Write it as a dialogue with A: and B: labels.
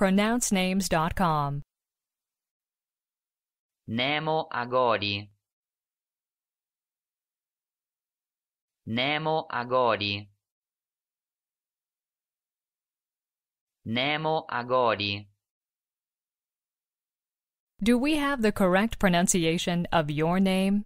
A: pronouncenames.com.
B: Nemo Agori. Nemo Agori. Nemo Agori.
A: Do we have the correct pronunciation of your name?